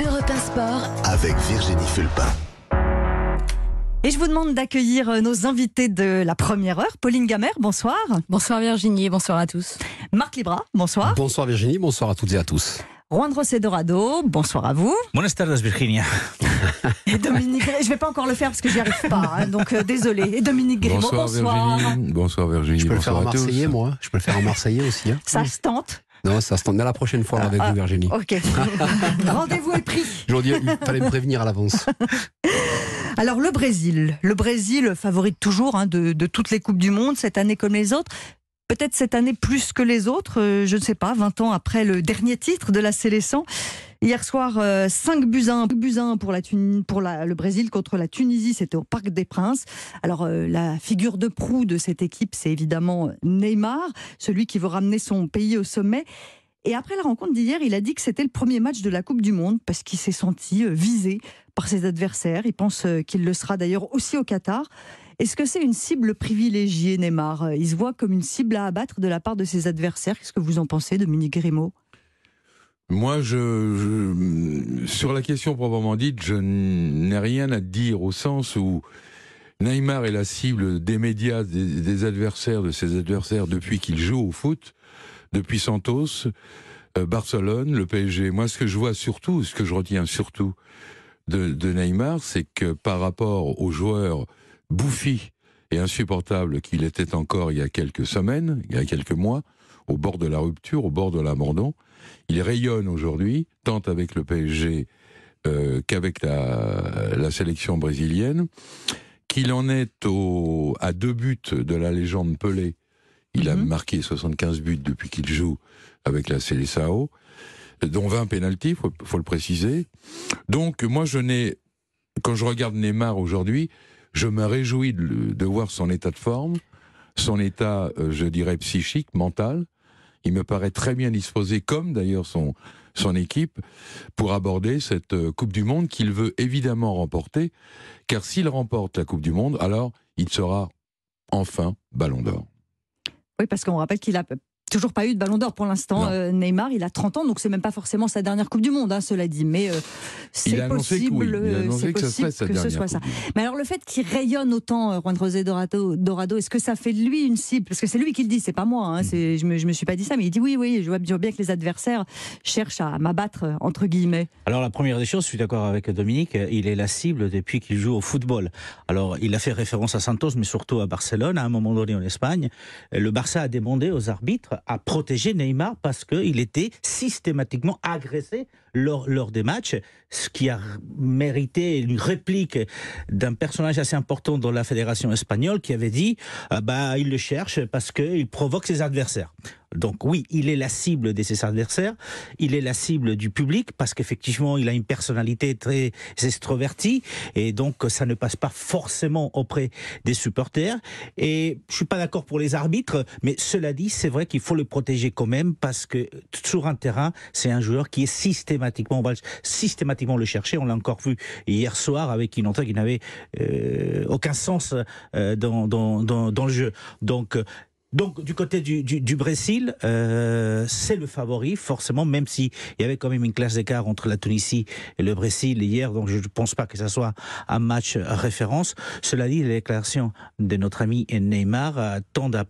Europe 1 Sport avec Virginie Fulpin. Et je vous demande d'accueillir euh, nos invités de la première heure. Pauline Gamère, bonsoir. Bonsoir Virginie, bonsoir à tous. Marc Libra, bonsoir. Bonsoir Virginie, bonsoir à toutes et à tous. Juan Rosé Dorado, bonsoir à vous. Buenas tardes, Virginie. Et Dominique, je ne vais pas encore le faire parce que n'y arrive pas, hein, donc euh, désolé. Et Dominique Grimaud, bonsoir. Bonsoir Virginie. Bonsoir Virginie. Je peux le faire en marseillais, moi. Hein. Je peux le faire en marseillais aussi. Hein. Ça se tente. Non, ça se tend à la prochaine fois ah, avec vous, ah, Virginie. Ok. Rendez-vous est pris. J'aurais il fallait me prévenir à l'avance. Alors, le Brésil. Le Brésil, favorite toujours hein, de, de toutes les Coupes du Monde, cette année comme les autres peut-être cette année plus que les autres, euh, je ne sais pas, 20 ans après le dernier titre de la Célestin. Hier soir, 5 euh, buts pour, la pour le Brésil contre la Tunisie. C'était au Parc des Princes. Alors, euh, la figure de proue de cette équipe, c'est évidemment Neymar, celui qui veut ramener son pays au sommet. Et après la rencontre d'hier, il a dit que c'était le premier match de la Coupe du Monde parce qu'il s'est senti euh, visé par ses adversaires. Il pense qu'il le sera d'ailleurs aussi au Qatar. Est-ce que c'est une cible privilégiée, Neymar Il se voit comme une cible à abattre de la part de ses adversaires. Qu'est-ce que vous en pensez, Dominique Grimaud moi, je, sur la question proprement dite, je n'ai rien à dire au sens où Neymar est la cible des médias, des, adversaires, de ses adversaires depuis qu'il joue au foot, depuis Santos, euh, Barcelone, le PSG. Moi, ce que je vois surtout, ce que je retiens surtout de, Neymar, c'est que par rapport au joueur bouffi et insupportable qu'il était encore il y a quelques semaines, il y a quelques mois, au bord de la rupture, au bord de l'abandon, il rayonne aujourd'hui, tant avec le PSG euh, qu'avec la, sélection brésilienne, qu'il en est à deux buts de la légende Pelé. Il a mhm. marqué 75 buts depuis qu'il joue avec la Seleção, dont 20 pénalties, faut, le préciser. Donc moi, je n'ai, quand je regarde Neymar aujourd'hui, je me réjouis de, voir son état de forme, son état, euh, je dirais, psychique, mental, il me paraît très bien disposé, comme d'ailleurs son, son équipe, pour aborder cette euh, Coupe du Monde qu'il veut évidemment remporter, car s'il remporte la Coupe du Monde, alors il sera enfin Ballon d'Or. Oui, parce qu'on rappelle qu'il a Toujours pas eu de ballon d'or pour l'instant. Euh, Neymar, il a 30 ans, donc c'est même pas forcément sa dernière Coupe du Monde, hein, cela dit. Mais euh, c'est possible, que, possible que, ce, soit ça. Mais alors le fait qu'il rayonne autant, euh, Juan José Dorado, Dorado est-ce que ça fait de lui une cible Parce que c'est lui qui le dit, c'est pas moi. Hein, je, me, je me suis pas dit ça, mais il dit oui, oui, je vois bien que les adversaires cherchent à m'abattre, entre guillemets. Alors la première des choses, je suis d'accord avec Dominique, il est la cible depuis qu'il joue au football. Alors il a fait référence à Santos, mais surtout à Barcelone, à un moment donné en Espagne. Le Barça a demandé aux arbitres à protéger Neymar parce qu'il était systématiquement agressé lors, des matchs, ce qui a mérité une réplique d'un personnage assez important dans la fédération espagnole qui avait dit ah bah, il le cherche parce qu'il provoque ses adversaires. Donc oui, il est la cible de ses adversaires, il est la cible du public parce qu'effectivement, il a une personnalité très extrovertie et donc ça ne passe pas forcément auprès des supporters. Et je suis pas d'accord pour les arbitres, mais cela dit, c'est vrai qu'il faut le protéger quand même parce que sur un terrain, c'est un joueur qui est systématiquement, on va systématiquement le chercher. On l'a encore vu hier soir avec une entrée qui n'avait euh, aucun sens euh, dans, dans le jeu. Donc donc du côté du, Brésil, euh, c'est le favori forcément, même si il y avait quand même une classe d'écart entre la Tunisie et le Brésil hier. Donc je ne pense pas que ça soit un match référence. Cela dit, les déclarations de notre ami Neymar euh, tendent, à,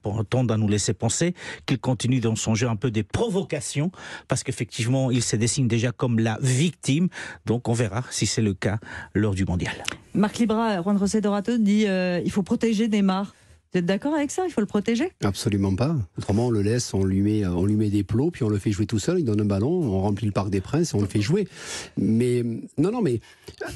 nous laisser penser qu'il continue d'en son un peu des provocations, parce qu'effectivement il se dessine déjà comme la victime. Donc on verra si c'est le cas lors du mondial. Marc Libra, Juan José Dorato dit euh, il faut protéger Neymar. Vous êtes d'accord avec ça Il faut le protéger Absolument pas. Autrement, on le laisse, on lui, met, euh, on lui met des plots, puis on le fait jouer tout seul. Il donne un ballon, on remplit le Parc des Princes et on le fait jouer. Mais non, non, mais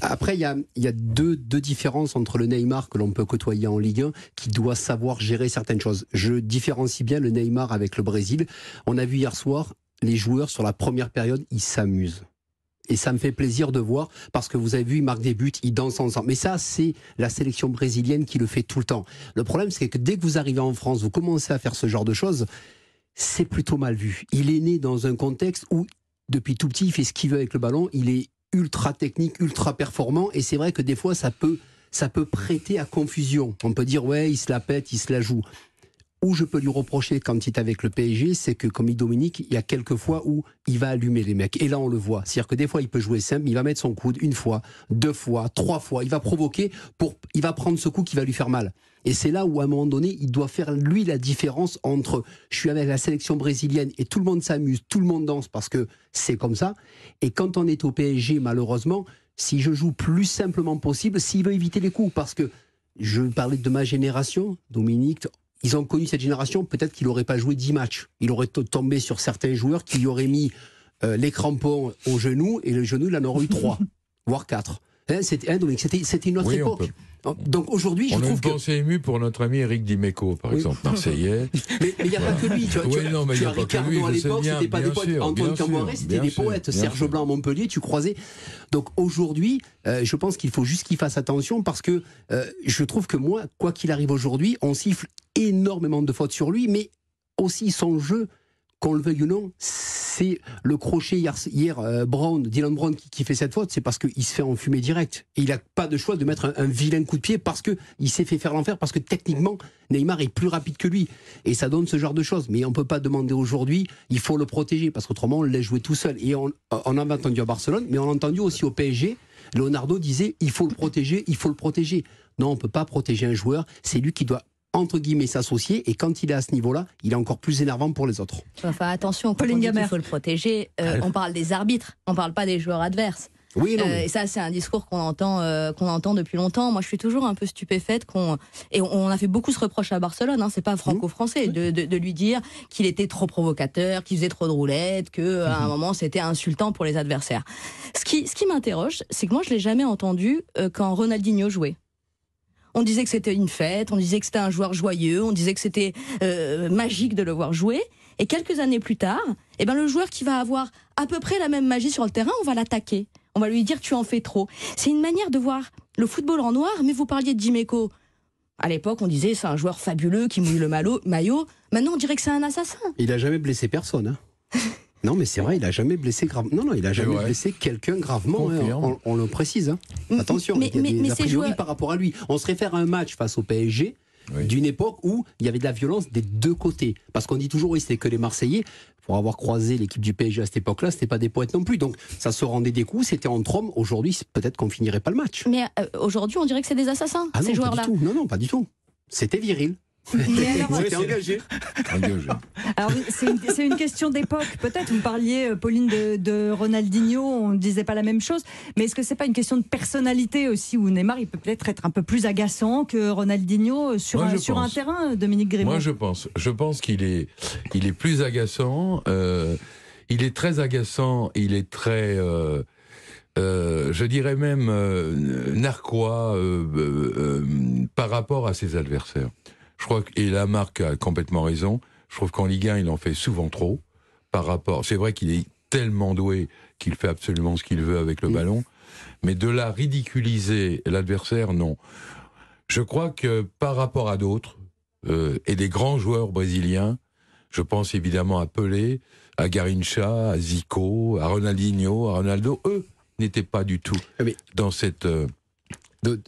après, il y a, deux, différences entre le Neymar que l'on peut côtoyer en Ligue 1 qui doit savoir gérer certaines choses. Je différencie bien le Neymar avec le Brésil. On a vu hier soir, les joueurs, sur la première période, ils s'amusent et ça me fait plaisir de voir parce que vous avez vu, il marque des buts, il danse ensemble. Mais ça, c'est la sélection brésilienne qui le fait tout le temps. Le problème, c'est que dès que vous arrivez en France, vous commencez à faire ce genre de choses, c'est plutôt mal vu. Il est né dans un contexte où, depuis tout petit, il fait ce qu'il veut avec le ballon. Il est ultra technique, ultra performant. Et c'est vrai que des fois, ça peut, ça peut prêter à confusion. On peut dire, ouais, il se la pète, il se la joue où je peux lui reprocher quand il est avec le PSG, c'est que comme il Dominique, il y a quelques fois où il va allumer les mecs. Et là, on le voit. C'est-à-dire que des fois, il peut jouer simple, il va mettre son coude une fois, deux fois, trois fois. Il va provoquer pour, il va prendre ce coup qui va lui faire mal. Et c'est là où, à un moment donné, il doit faire, lui, la différence entre je suis avec la sélection brésilienne et tout le monde s'amuse, tout le monde danse parce que c'est comme ça. Et quand on est au PSG, malheureusement, si je joue plus simplement possible, s'il veut éviter les coups, parce que je parlais de ma génération, Dominique, ils ont connu cette génération, peut-être qu'il n'aurait pas joué 10 matchs. Il aurait tombé sur certains joueurs qui lui auraient mis euh, les crampons au genou et le genou, il en aurait eu 3, voire 4. Hein, hein, c'était une autre époque. Donc aujourd'hui, je on trouve a une pensée pour notre ami Eric Dimeco, par exemple, marseillais. mais il n'y a pas que lui. Tu vois, as Ricardo à l'époque, c'était pas des poètes. Antoine Camboiré, c'était des poètes. Serge sûr. Blanc, Montpellier, tu croisais. Donc aujourd'hui, euh, je pense qu'il faut juste qu'il fasse attention parce que euh, je trouve que moi, quoi qu'il arrive aujourd'hui, on siffle énormément de fautes sur lui, mais aussi son jeu qu'on le veuille ou non, c'est le crochet hier, euh, Brown, Dylan Brown qui, fait cette faute, c'est parce qu'il se fait enfumer direct. il n'a pas de choix de mettre un, vilain coup de pied parce qu'il s'est fait faire l'enfer, parce que techniquement, Neymar est plus rapide que lui. Et ça donne ce genre de choses. Mais on ne peut pas demander aujourd'hui, il faut le protéger, parce qu'autrement, on l'a joué tout seul. Et on, en euh, a entendu à Barcelone, mais on l'a entendu aussi au PSG. Leonardo disait, il faut le protéger, il faut le protéger. Non, on ne peut pas protéger un joueur, c'est lui qui doit entre guillemets, s'associer. Et quand il est à ce niveau-là, il est encore plus énervant pour les autres. attention, il faut le protéger. Euh, ah on parle des arbitres, on ne parle pas des joueurs adverses. Oui, euh, et ça, c'est un discours qu'on entend, euh, qu'on entend depuis longtemps. Moi, je suis toujours un peu stupéfaite qu'on et on a fait beaucoup ce reproche à Barcelone. Hein, c'est pas franco-français de, lui dire qu'il était trop provocateur, qu'il faisait trop de roulettes, que à un mhm. moment c'était insultant pour les adversaires. Ce qui, ce qui m'interroge, c'est que moi, je l'ai jamais entendu quand Ronaldinho jouait. On disait que c'était une fête, on disait que c'était un joueur joyeux, on disait que c'était euh, magique de le voir jouer. Et quelques années plus tard, eh ben le joueur qui va avoir à peu près la même magie sur le terrain, on va l'attaquer. On va lui dire tu en fais trop. C'est une manière de voir le football en noir, mais vous parliez de Dimeco. À l'époque, on disait c'est un joueur fabuleux qui mouille le maillot. Maintenant, on dirait que c'est un assassin. Il n'a jamais blessé personne. Hein. Non, mais c'est vrai, il a jamais blessé grave. Non, non, il a jamais blessé quelqu'un gravement. Hein. on, le précise. Hein. Mm-hmm. Attention. Mais, il priori par rapport à lui. On se réfère à un match face au PSG. d'une époque où il y avait de la violence des deux côtés. Parce qu'on dit toujours, oui, c'était que les Marseillais. Pour avoir croisé l'équipe du PSG à cette époque-là, c'était pas des poètes non plus. Donc ça se rendait des coups, c'était entre hommes. Aujourd'hui, peut-être qu'on finirait pas le match. Mais euh, aujourd'hui, on dirait que c'est des assassins, ah ces joueurs-là. Non, non, pas du tout. C'était viril vous' engagé. Alors, c'est une, question d'époque, peut-être. Vous parliez, euh, Pauline, de, Ronaldinho, on ne disait pas la même chose. Mais est-ce que c'est pas une question de personnalité aussi, où Neymar, il peut peut-être être un peu plus agaçant que Ronaldinho euh, sur, un, sur un, terrain, euh, Dominique Grimaud Moi, je pense. Je pense qu'il est, il est plus agaçant. il est très agaçant, il est très. je dirais même narquois par rapport à ses adversaires. Je et la marque a complètement raison. Je trouve qu'en Ligue 1, il en fait souvent trop par rapport. C'est vrai qu'il est tellement doué qu'il fait absolument ce qu'il veut avec le ballon. Mais de la ridiculiser l'adversaire, non. Je crois que par rapport à d'autres, euh, et des grands joueurs brésiliens, je pense évidemment à Pelé, à Garincha, à Zico, à Ronaldinho, à Ronaldo, eux n'étaient pas du tout ah dans cette... Euh,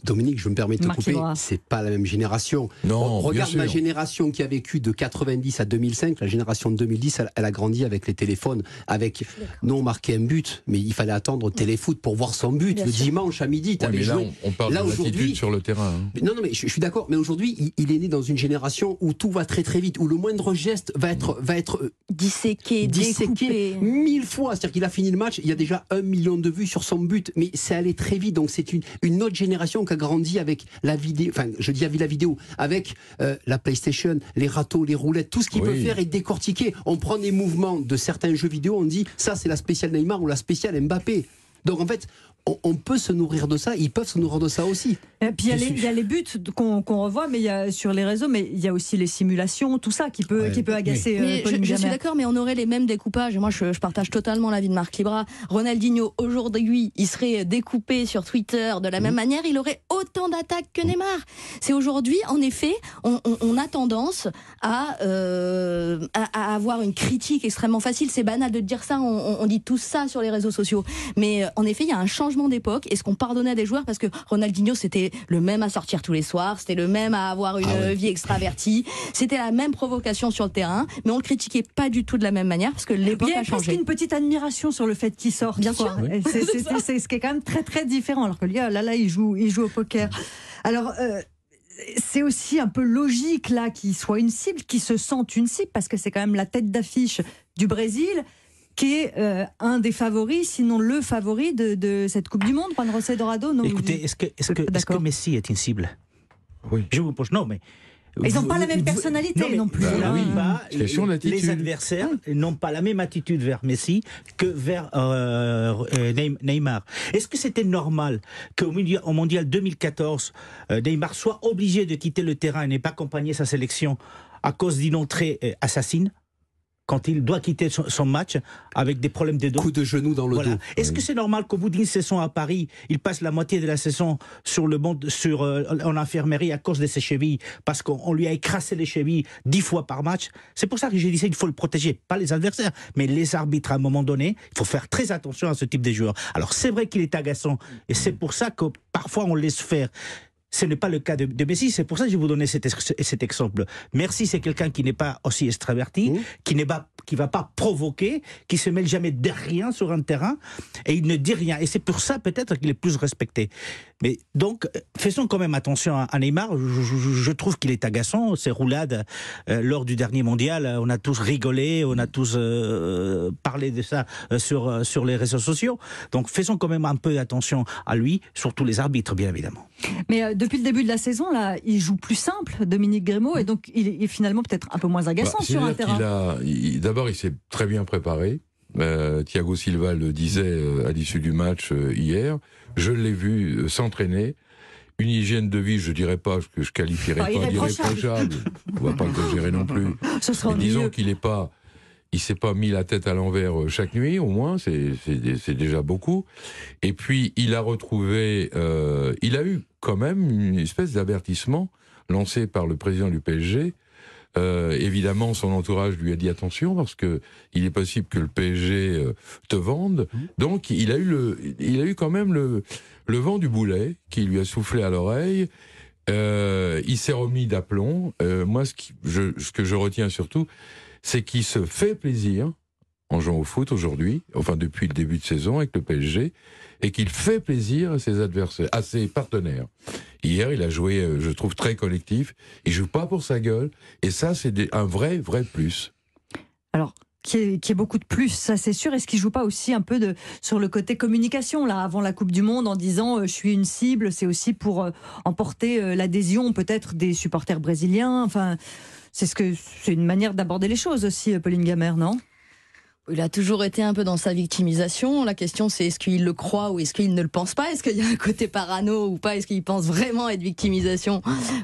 Dominique, je me permets de te couper, c'est pas la même génération. Non, regarde ma génération qui a vécu de 90 à 2005, la génération de 2010, elle, a grandi avec les téléphones, avec non marquer un but, mais il fallait attendre téléfoot pour voir son but le dimanche à midi. Ouais, mais là, on, parle là, de sur le terrain. Hein. Non, non, mais je, suis d'accord, mais aujourd'hui, il, est né dans une génération où tout va très très vite, où le moindre geste va être mm. va être euh, disséqué, disséqué mille fois. C'est-à-dire qu'il a fini le match, il y a déjà un million de vues sur son but, mais c'est allé très vite, donc c'est une, une autre génération qui a grandi avec la vidéo, enfin, je dis la vidéo, avec euh, la PlayStation, les râteaux, les roulettes, tout ce qu'il peut faire est décortiqué. On prend des mouvements de certains jeux vidéo, on dit ça c'est la spéciale Neymar ou la spéciale Mbappé. Donc en fait, on, peut se nourrir de ça, ils peuvent se nourrir de ça aussi. Et puis il y, a les buts qu'on revoit mais y a, sur les réseaux, mais il y a aussi les simulations, tout ça qui peut, qui peut agacer. Euh, je, suis d'accord, mais on aurait les mêmes découpages. Moi, je, partage totalement l'avis de Marc Libra. Ronaldinho, aujourd'hui, il serait découpé sur Twitter de la même mhm. manière, il aurait autant d'attaques que Neymar. C'est aujourd'hui, en effet, on, a tendance euh, à, avoir une critique extrêmement facile. C'est banal de dire ça, on, on dit tout ça sur les réseaux sociaux. Mais euh, en effet, il y a un changement d'époque Est-ce qu'on pardonnait à des joueurs parce que Ronaldinho, c'était le même à sortir tous les soirs, c'était le même à avoir une ah vie extravertie, c'était la même provocation sur le terrain, mais on le critiquait pas du tout de la même manière parce que l'époque a changé. Il y a une petite admiration sur le fait qu'il sort Bien sûr. C'est ce qui est quand même très très différent. Alors que là, là, il joue, il joue au poker. Alors. Euh, c'est aussi un peu logique là qu'il soit une cible, qu'il se sente une cible, parce que c'est quand même la tête d'affiche du Brésil qui est euh, un des favoris, sinon le favori de, cette Coupe du Monde, Juan José Dorado. Non, Écoutez, est-ce que, est Messi est une cible Oui. Je vous pose, non, mais. Ils n'ont pas la même personnalité non, plus. Hein. les, adversaires n'ont pas la même attitude vers Messi que vers euh, euh, Neymar. Est-ce que c'était normal qu'au mondial, au mondial 2014, Neymar soit obligé de quitter le terrain et n'ait pas accompagné sa sélection à cause d'une entrée assassine quand il doit quitter son, match avec des problèmes de dos. Coup de genou dans le dos. Est-ce que c'est normal qu'au bout d'une saison à Paris, il passe la moitié de la saison sur le banc, sur, euh, en infirmerie à cause de ses chevilles, parce qu'on lui a écrasé les chevilles dix fois par match C'est pour ça que je disais qu'il faut le protéger, pas les adversaires, mais les arbitres à un moment donné. Il faut faire très attention à ce type de joueur. Alors c'est vrai qu'il est agaçant, et c'est pour ça que parfois on laisse faire. Ce n'est pas le cas de, Messi, c'est pour ça que je vous donnais cet, exemple. Merci, c'est quelqu'un qui n'est pas aussi extraverti, mmh. qui ne va, pas provoquer, qui se mêle jamais de rien sur un terrain, et il ne dit rien. Et c'est pour ça peut-être qu'il est plus respecté. Mais donc, faisons quand même attention à Neymar. Je, trouve qu'il est agaçant. Ses roulades euh, lors du dernier mondial, on a tous rigolé, on a tous euh, parlé de ça euh, sur, sur les réseaux sociaux. Donc, faisons quand même un peu attention à lui, surtout les arbitres, bien évidemment. Mais depuis le début de la saison, là, il joue plus simple, Dominique Grimaud, et donc il est finalement peut-être un peu moins agaçant bah, sur un terrain. D'abord, il, s'est très bien préparé. Euh, Thiago Silva le disait euh, à l'issue du match euh, hier. Je l'ai vu s'entraîner une hygiène de vie, je dirais pas, que je qualifierais pas d'irréprochable. On va pas le gérer non plus. disons qu'il n'est pas il s'est pas mis la tête à l'envers euh, chaque nuit, au moins, c'est déjà beaucoup. Et puis, il a retrouvé, euh, il a eu quand même une espèce d'avertissement lancé par le président du PSG. Euh, évidemment, son entourage lui a dit attention parce que il est possible que le PSG te vende. Mmh. Donc, il a eu le, il a eu quand même le, le vent du boulet qui lui a soufflé à l'oreille. il s'est remis d'aplomb. moi, ce, qui, ce que je retiens surtout, c'est qu'il se fait plaisir en jouant au foot aujourd'hui, enfin depuis le début de saison avec le PSG, et qu'il fait plaisir à ses adversaires, à ses partenaires. Hier, il a joué, euh, je trouve, très collectif. Il joue pas pour sa gueule, et ça, c'est un vrai, vrai plus. Alors, qui est, beaucoup de plus, ça c'est sûr. Est-ce qu'il joue pas aussi un peu de, sur le côté communication là avant la Coupe du Monde en disant euh, je suis une cible, c'est aussi pour euh, emporter l'adhésion peut-être des supporters brésiliens. Enfin, c'est ce que c'est une manière d'aborder les choses aussi, euh, Pauline Gamer, non il a toujours été un peu dans sa victimisation. La question, c'est est-ce qu'il le croit ou est-ce qu'il ne le pense pas Est-ce qu'il y a un côté parano ou pas Est-ce qu'il pense vraiment être victimisation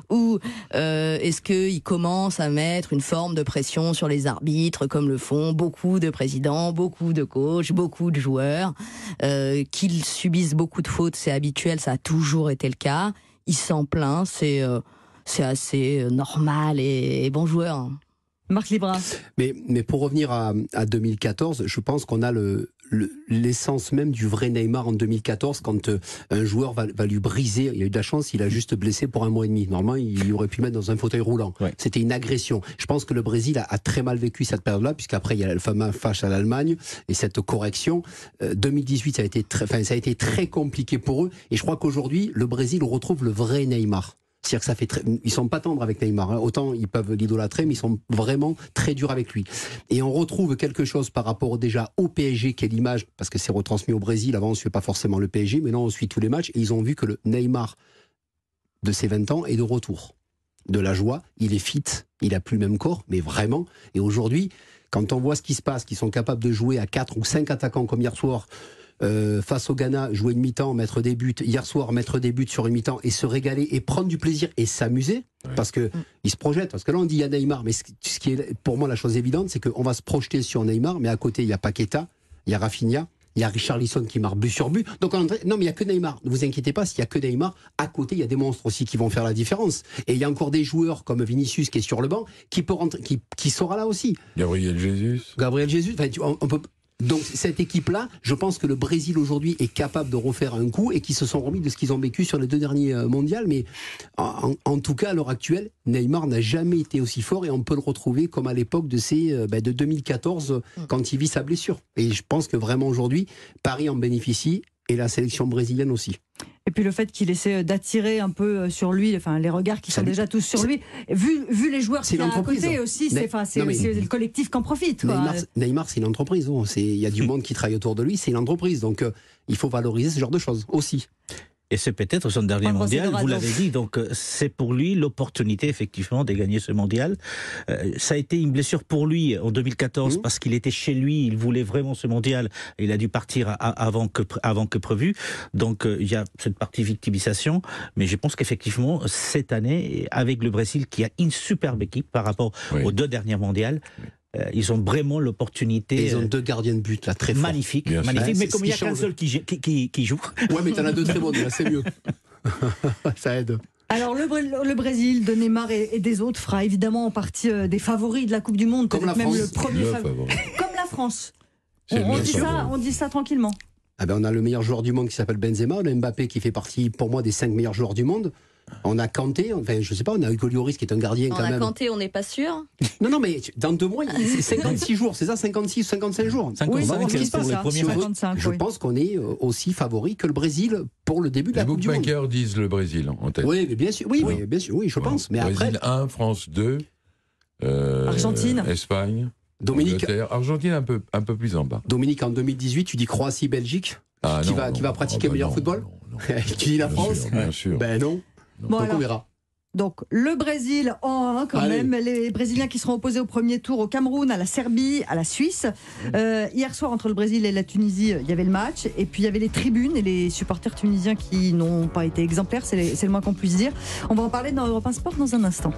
Ou euh, est-ce qu'il commence à mettre une forme de pression sur les arbitres, comme le font beaucoup de présidents, beaucoup de coachs, beaucoup de joueurs, euh, qu'ils subissent beaucoup de fautes, c'est habituel, ça a toujours été le cas. Il s'en plaint, c'est c'est assez euh, normal et, bon joueur. Marc Libra. Mais, mais pour revenir à, 2014, je pense qu'on a le, l'essence même du vrai Neymar en 2014 quand euh, un joueur va, lui briser. Il a eu de la chance, il a juste blessé pour un mois et demi. Normalement, il aurait pu mettre dans un fauteuil roulant. C'était une agression. Je pense que le Brésil a, très mal vécu cette période-là, puisqu'après, il y a le fameux fâche à l'Allemagne et cette correction. 2018, euh, a, été très, ça a été très compliqué pour eux. Et je crois qu'aujourd'hui, le Brésil retrouve le vrai Neymar. C'est-à-dire que ça fait très... ils sont pas tendres avec Neymar. Hein. Autant ils peuvent l'idolâtrer, mais ils sont vraiment très durs avec lui. Et on retrouve quelque chose par rapport déjà au PSG, qui est l'image, parce que c'est retransmis au Brésil. Avant, on suivait pas forcément le PSG, mais non, on suit tous les matchs. Et ils ont vu que le Neymar de ses 20 ans est de retour. De la joie, il est fit, il a plus le même corps, mais vraiment. Et aujourd'hui, quand on voit ce qui se passe, qu'ils sont capables de jouer à 4 ou 5 attaquants comme hier soir, euh, face au Ghana, jouer une mi-temps, mettre des buts, hier soir mettre des buts sur une mi-temps et se régaler et prendre du plaisir et s'amuser parce que mm. se projette parce que là on dit il y a Neymar mais ce, qui est pour moi la chose évidente c'est qu'on va se projeter sur Neymar mais à côté il y a Paqueta, il y a Rafinha, il y a Richard Richarlison qui marque but sur but. Donc non, mais il n'y a que Neymar. Ne vous inquiétez pas, s'il n'y a que Neymar, à côté, il y a des monstres aussi qui vont faire la différence. Et il y a encore des joueurs comme Vinicius qui est sur le banc, qui, peut qui, qui sera là aussi. Gabriel Jesus. Gabriel Jesus. Enfin, on peut, donc cette équipe-là, je pense que le Brésil aujourd'hui est capable de refaire un coup et qu'ils se sont remis de ce qu'ils ont vécu sur les deux derniers euh, mondiaux. Mais en, tout cas, à l'heure actuelle, Neymar n'a jamais été aussi fort et on peut le retrouver comme à l'époque de, ces euh, ben, de 2014 mmh. quand il vit sa blessure. Et je pense que vraiment aujourd'hui, Paris en bénéficie et la sélection brésilienne aussi. Et puis le fait qu'il essaie euh, d'attirer un peu euh, sur lui, enfin les regards qui sont déjà tous sur lui. Vu, vu les joueurs qu'il a à côté aussi, c'est le collectif qui en profite. Quoi. Neymar, c'est une entreprise. Oh, il y a du monde qui travaille autour de lui, c'est une entreprise. Donc euh, il faut valoriser ce genre de choses aussi. Et c'est peut-être son dernier mondial, vous l'avez dit. Donc euh, c'est pour lui l'opportunité effectivement de gagner ce mondial. Euh, ça a été une blessure pour lui en 2014 mmh. parce qu'il était chez lui, il voulait vraiment ce mondial. Il a dû partir avant, que, avant que prévu. Donc euh, il y a cette partie victimisation. Mais je pense qu'effectivement, cette année, avec le Brésil qui a une superbe équipe par rapport aux deux dernières mondiales, euh, ils ont vraiment l'opportunité. Ils ont euh, deux gardiens de but là, très magnifique, magnifique. mais comme il n'y a qu'un seul qui, joue. Ouais, mais en as deux très bons, c'est mieux. ça aide. Alors le, Brésil de Neymar et, des autres fera évidemment en partie euh, des favoris de la Coupe du Monde, comme la France. le premier comme la France. On, dit ça, on dit ça tranquillement. Ah ben on a le meilleur joueur du monde qui s'appelle Benzema, le Mbappé qui fait partie pour moi des cinq meilleurs joueurs du monde. On a Kanté, enfin, je sais pas, on a eu Lloris qui est un gardien on quand même. On a Kanté, on n'est pas sûr. Non, non, mais dans deux mois, c'est 56 jours, c'est ça 56 55 jours oui, Je pense qu'on est euh, aussi favori que le Brésil pour le début de la Coupe du Monde. Les disent le Brésil en tête. Oui, bien sûr, oui, bien sûr, oui, je pense. Mais Brésil 1, France 2, euh, Argentine, Espagne, Dominique, Argentine un peu, un peu plus en bas. Dominique, en 2018, tu dis Croatie-Belgique ah qui, va, qui va pratiquer le ah bah meilleur football Tu dis la France Bien sûr. Ben non. Donc, le Brésil en 1 quand même, les Brésiliens qui seront opposés au premier tour au Cameroun, à la Serbie, à la Suisse. Euh, hier soir entre le Brésil et la Tunisie, euh, il y avait le match et puis il y avait les tribunes et les supporters tunisiens qui n'ont pas été exemplaires, c'est le moins qu'on puisse dire. On va en parler dans Europe 1 Sport dans un instant.